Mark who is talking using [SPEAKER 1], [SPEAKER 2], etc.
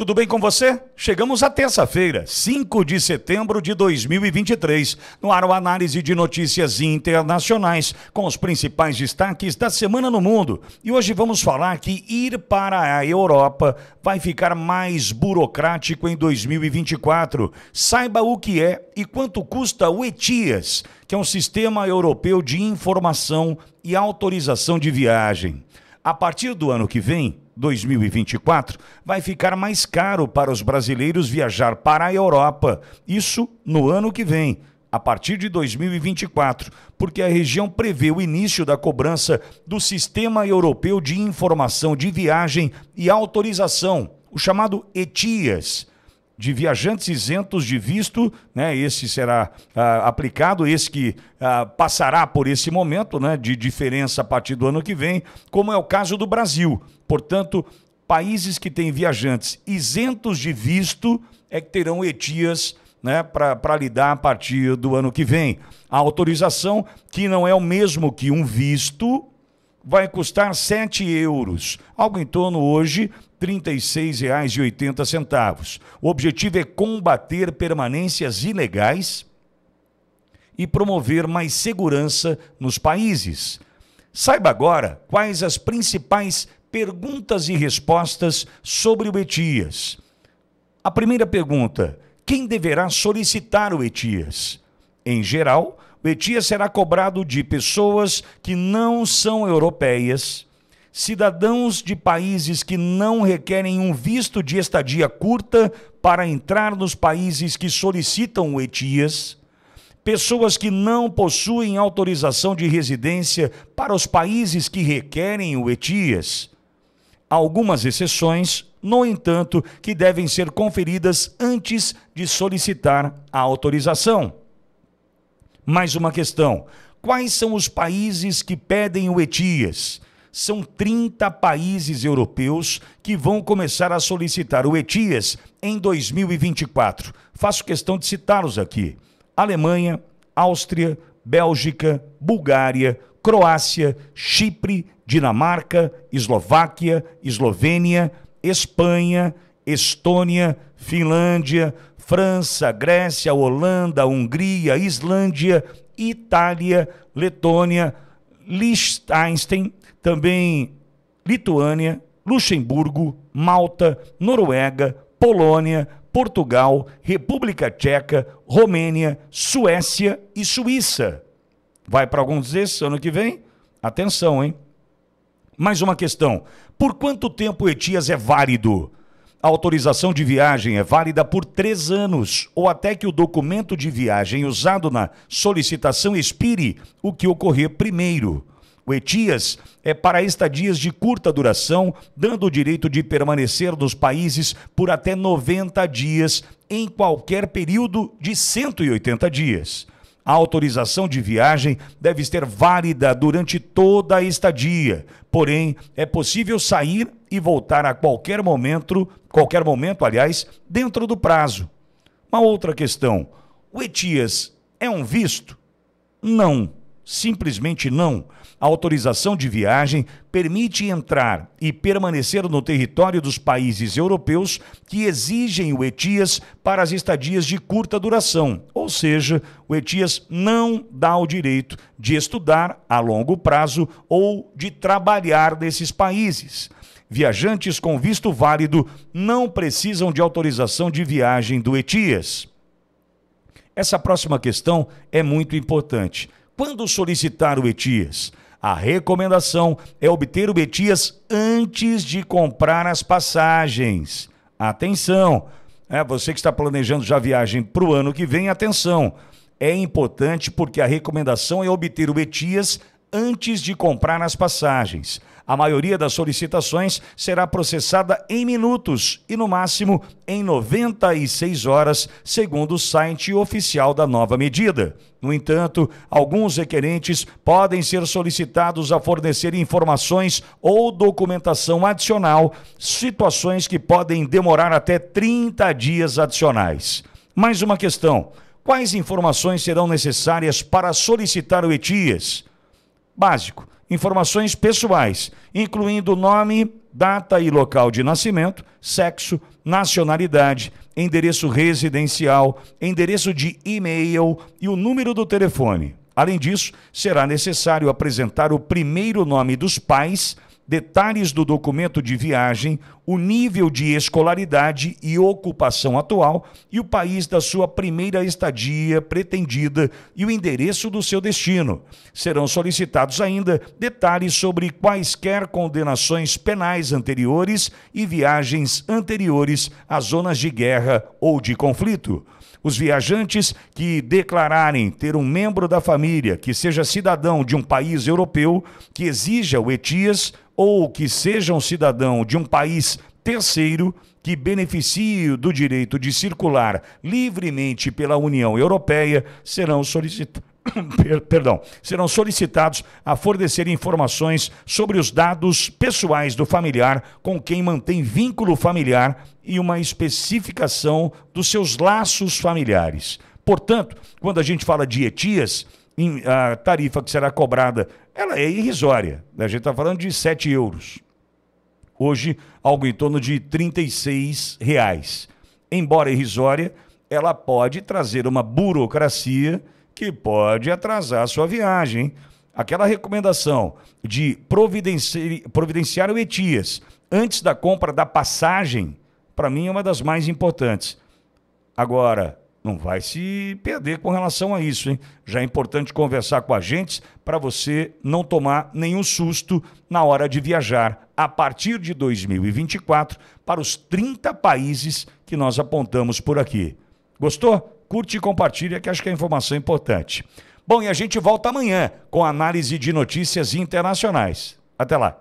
[SPEAKER 1] Tudo bem com você? Chegamos à terça-feira, 5 de setembro de 2023. No ar, o análise de notícias internacionais com os principais destaques da semana no mundo. E hoje vamos falar que ir para a Europa vai ficar mais burocrático em 2024. Saiba o que é e quanto custa o ETIAS, que é um sistema europeu de informação e autorização de viagem. A partir do ano que vem, 2024, vai ficar mais caro para os brasileiros viajar para a Europa. Isso no ano que vem, a partir de 2024, porque a região prevê o início da cobrança do Sistema Europeu de Informação de Viagem e Autorização, o chamado ETIAS de viajantes isentos de visto, né? Esse será ah, aplicado, esse que ah, passará por esse momento, né? De diferença a partir do ano que vem, como é o caso do Brasil. Portanto, países que têm viajantes isentos de visto é que terão etias né, para lidar a partir do ano que vem. A autorização, que não é o mesmo que um visto, vai custar 7 euros, algo em torno hoje R$ 36,80. O objetivo é combater permanências ilegais e promover mais segurança nos países. Saiba agora quais as principais perguntas e respostas sobre o ETIAS. A primeira pergunta: quem deverá solicitar o ETIAS? Em geral, Betia será cobrado de pessoas que não são europeias, cidadãos de países que não requerem um visto de estadia curta para entrar nos países que solicitam o ETIAS, pessoas que não possuem autorização de residência para os países que requerem o ETIAS. Algumas exceções, no entanto, que devem ser conferidas antes de solicitar a autorização. Mais uma questão: quais são os países que pedem o ETIAS? São 30 países europeus que vão começar a solicitar o ETIAS em 2024. Faço questão de citá-los aqui: Alemanha, Áustria, Bélgica, Bulgária, Croácia, Chipre, Dinamarca, Eslováquia, Eslovênia, Espanha, Estônia, Finlândia, França, Grécia, Holanda, Hungria, Islândia, Itália, Letônia, Liechtenstein, também Lituânia, Luxemburgo, Malta, Noruega, Polônia, Portugal, República Tcheca, Romênia, Suécia e Suíça. Vai para alguns desses ano que vem? Atenção, hein? Mais uma questão. Por quanto tempo o ETIAS é válido? A autorização de viagem é válida por três anos ou até que o documento de viagem usado na solicitação expire, o que ocorrer primeiro. O ETIAS é para estadias de curta duração, dando o direito de permanecer nos países por até 90 dias, em qualquer período de 180 dias. A autorização de viagem deve ser válida durante toda a estadia, porém, é possível sair e voltar a qualquer momento, qualquer momento, aliás, dentro do prazo. Uma outra questão: o ETIAS é um visto? Não, simplesmente não. A autorização de viagem permite entrar e permanecer no território dos países europeus que exigem o ETIAS para as estadias de curta duração, ou seja, o ETIAS não dá o direito de estudar a longo prazo ou de trabalhar nesses países. Viajantes com visto válido não precisam de autorização de viagem do ETIAS. Essa próxima questão é muito importante. Quando solicitar o ETIAS? A recomendação é obter o ETIAS antes de comprar as passagens. Atenção! É, você que está planejando já viagem para o ano que vem, atenção! É importante porque a recomendação é obter o ETIAS antes de comprar as passagens. A maioria das solicitações será processada em minutos e, no máximo, em 96 horas, segundo o site oficial da nova medida. No entanto, alguns requerentes podem ser solicitados a fornecer informações ou documentação adicional, situações que podem demorar até 30 dias adicionais. Mais uma questão: quais informações serão necessárias para solicitar o ETIAS? básico, informações pessoais, incluindo nome, data e local de nascimento, sexo, nacionalidade, endereço residencial, endereço de e-mail e o número do telefone. Além disso, será necessário apresentar o primeiro nome dos pais detalhes do documento de viagem, o nível de escolaridade e ocupação atual e o país da sua primeira estadia pretendida e o endereço do seu destino. Serão solicitados ainda detalhes sobre quaisquer condenações penais anteriores e viagens anteriores a zonas de guerra ou de conflito. Os viajantes que declararem ter um membro da família que seja cidadão de um país europeu que exija o ETIAS ou que seja um cidadão de um país terceiro que beneficie do direito de circular livremente pela União Europeia serão solicitados perdão, serão solicitados a fornecer informações sobre os dados pessoais do familiar com quem mantém vínculo familiar e uma especificação dos seus laços familiares. Portanto, quando a gente fala de etias, a tarifa que será cobrada ela é irrisória. A gente está falando de 7 euros. Hoje, algo em torno de 36 reais. Embora irrisória, ela pode trazer uma burocracia que pode atrasar a sua viagem. Aquela recomendação de providenci... providenciar o ETIAS antes da compra da passagem, para mim é uma das mais importantes. Agora, não vai se perder com relação a isso, hein? Já é importante conversar com agentes para você não tomar nenhum susto na hora de viajar a partir de 2024 para os 30 países que nós apontamos por aqui. Gostou? curte e compartilha, que acho que a informação é importante. Bom, e a gente volta amanhã com análise de notícias internacionais. Até lá.